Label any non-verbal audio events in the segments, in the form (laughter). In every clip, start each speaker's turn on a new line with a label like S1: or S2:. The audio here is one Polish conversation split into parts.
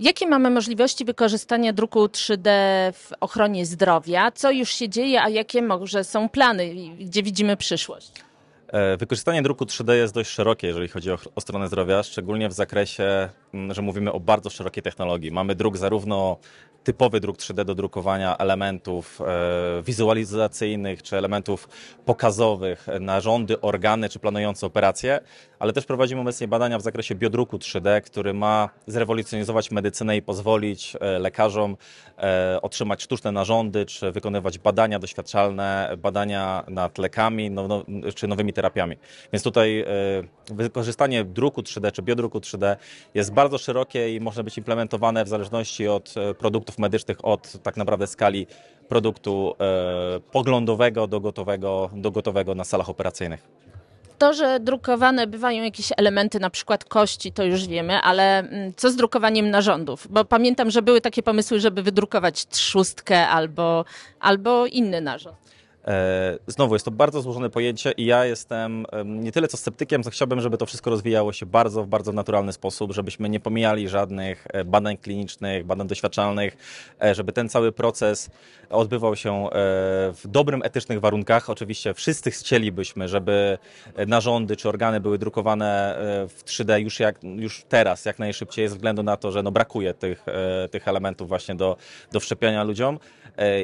S1: Jakie mamy możliwości wykorzystania druku 3D w ochronie zdrowia? Co już się dzieje, a jakie może są plany, gdzie widzimy przyszłość?
S2: E, wykorzystanie druku 3D jest dość szerokie, jeżeli chodzi o, o, stronę zdrowia, szczególnie w zakresie, mm, że mówimy o bardzo szerokiej technologii. Mamy druk zarówno typowy druk 3D do drukowania elementów e, wizualizacyjnych czy elementów pokazowych, e, narządy, organy czy planujące operacje, ale też prowadzimy obecnie badania w zakresie biodruku 3D, który ma zrewolucjonizować medycynę i pozwolić e, lekarzom otrzymać sztuczne narządy czy wykonywać badania doświadczalne, badania nad lekami no, no, czy nowymi terapiami. Więc tutaj wykorzystanie druku 3D czy biodruku 3D jest bardzo szerokie i może być implementowane w zależności od produktów medycznych od tak naprawdę skali produktu e, poglądowego do gotowego, do gotowego na salach operacyjnych
S1: to, że drukowane bywają jakieś elementy, na przykład kości, to już wiemy, ale mm, co z drukowaniem narządów? Bo pamiętam, że były takie pomysły, żeby wydrukować trzustkę albo, albo inny narząd.
S2: E, znowu jest to bardzo złożone pojęcie i ja jestem nie tyle co sceptykiem, co chciałbym, żeby to wszystko rozwijało się bardzo, w bardzo naturalny sposób, żebyśmy nie pomijali żadnych e, badań klinicznych, badań doświadczalnych, e, żeby ten cały proces odbywał się w dobrym, etycznych warunkach. Oczywiście wszyscy chcielibyśmy, żeby narządy czy organy były drukowane w 3D już, jak, już teraz, jak najszybciej, ze względu na to, że no brakuje tych, tych elementów właśnie do, do wszczepiania ludziom.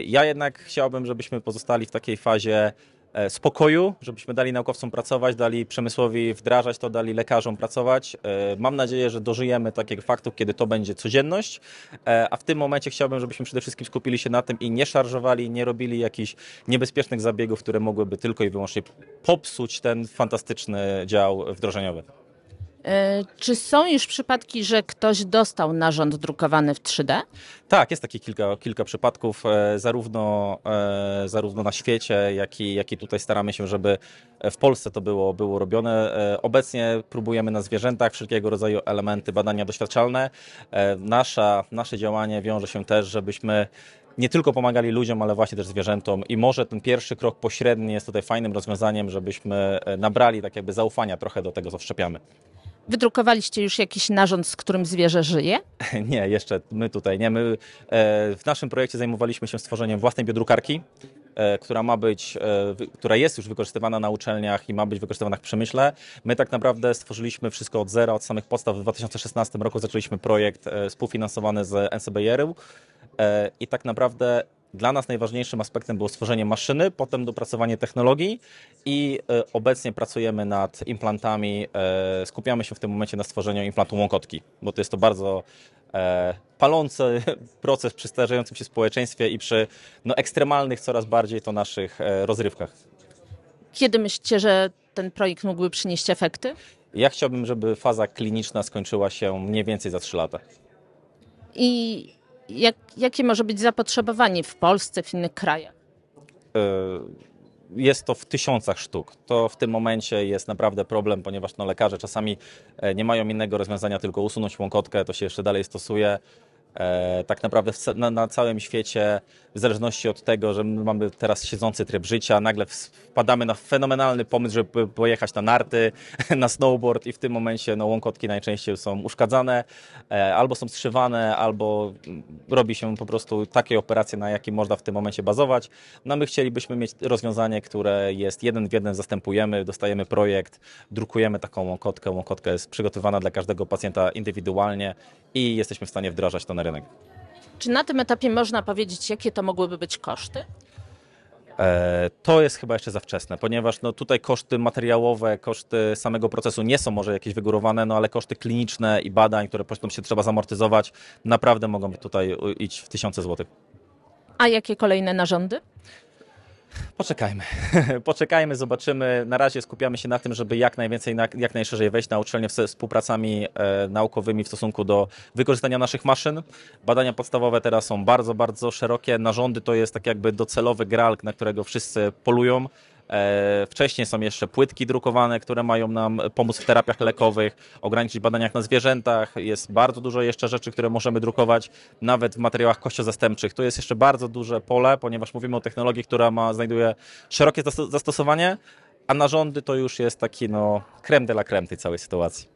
S2: Ja jednak chciałbym, żebyśmy pozostali w takim takiej fazie e, spokoju, żebyśmy dali naukowcom pracować, dali przemysłowi wdrażać to, dali lekarzom pracować. E, mam nadzieję, że dożyjemy takiego faktu, kiedy to będzie codzienność, e, a w tym momencie chciałbym, żebyśmy przede wszystkim skupili się na tym i nie szarżowali, nie robili jakichś niebezpiecznych zabiegów, które mogłyby tylko i wyłącznie popsuć ten fantastyczny dział wdrożeniowy.
S1: E, czy są już przypadki, że ktoś dostał narząd drukowany w 3D?
S2: Tak, jest takich kilka, kilka przypadków, e, zarówno, e, zarówno na świecie, jak i, jak i tutaj staramy się, żeby w Polsce to było, było robione. Obecnie próbujemy na zwierzętach wszelkiego rodzaju elementy badania doświadczalne. Nasza, nasze działanie wiąże się też, żebyśmy nie tylko pomagali ludziom, ale właśnie też zwierzętom. I może ten pierwszy krok pośredni jest tutaj fajnym rozwiązaniem, żebyśmy nabrali tak jakby zaufania trochę do tego, co wszczepiamy.
S1: Wydrukowaliście już jakiś narząd, z którym zwierzę żyje?
S2: (laughs) Nie, jeszcze my tutaj nie. My e, w naszym projekcie zajmowaliśmy się stworzeniem własnej biodrukarki, e, która ma być, e, która jest już wykorzystywana na uczelniach i ma być wykorzystywana w przemyśle. My tak naprawdę stworzyliśmy wszystko od zera, od samych podstaw. W 2016 roku zaczęliśmy projekt współfinansowany z NCBR-u i tak naprawdę dla nas najważniejszym aspektem było stworzenie maszyny, potem dopracowanie technologii i e, obecnie pracujemy nad implantami. E, skupiamy się w tym momencie na stworzeniu implantu łąkotki, bo to jest to bardzo e, palący (laughs) proces przy starzejącym się społeczeństwie i przy no, ekstremalnych coraz bardziej to naszych rozrywkach.
S1: Kiedy myślicie, że ten projekt mógłby przynieść efekty?
S2: Ja chciałbym, żeby faza kliniczna skończyła się mniej więcej za 3 lata.
S1: I jak, jakie może być zapotrzebowanie w Polsce, w innych krajach?
S2: E, jest to w tysiącach sztuk. To w tym momencie jest naprawdę problem, ponieważ no, lekarze czasami e, nie mają innego rozwiązania, tylko usunąć łąkotkę, to się jeszcze dalej stosuje. E, tak naprawdę na, całym świecie, w zależności od tego, że mamy teraz siedzący tryb życia, nagle wpadamy na fenomenalny pomysł, żeby pojechać na narty, (laughs) na snowboard i w tym momencie no, łąkotki najczęściej są uszkadzane, e, albo są strzywane, albo mm, robi się po prostu takie operacje, na jakie można w tym momencie bazować. No my chcielibyśmy mieć rozwiązanie, które jest jeden w jeden, zastępujemy, dostajemy projekt, drukujemy taką łąkotkę, łąkotka jest przygotowana dla każdego pacjenta indywidualnie i jesteśmy w stanie wdrażać to na rynek.
S1: Czy na tym etapie można powiedzieć, jakie to mogłyby być koszty?
S2: E, to jest chyba jeszcze za wczesne, ponieważ no tutaj koszty materiałowe, koszty samego procesu nie są może jakieś wygórowane, no ale koszty kliniczne i badań, które po się trzeba zamortyzować, naprawdę mogą tutaj iść w tysiące złotych.
S1: A jakie kolejne narządy?
S2: Poczekajmy, (laughs) poczekajmy, zobaczymy. Na razie skupiamy się na tym, żeby jak najwięcej, jak najszerzej wejść na uczelnię ze współpracami e, naukowymi w stosunku do wykorzystania naszych maszyn. Badania podstawowe teraz są bardzo, bardzo szerokie. Narządy to jest tak jakby docelowy gral, na którego wszyscy polują. E, wcześniej są jeszcze płytki drukowane, które mają nam pomóc w terapiach lekowych, ograniczyć badaniach na zwierzętach. Jest bardzo dużo jeszcze rzeczy, które możemy drukować nawet w materiałach kościozastępczych. To jest jeszcze bardzo duże pole, ponieważ mówimy o technologii, która ma, znajduje szerokie zastosowanie, a narządy to już jest taki no, creme de la creme tej całej sytuacji.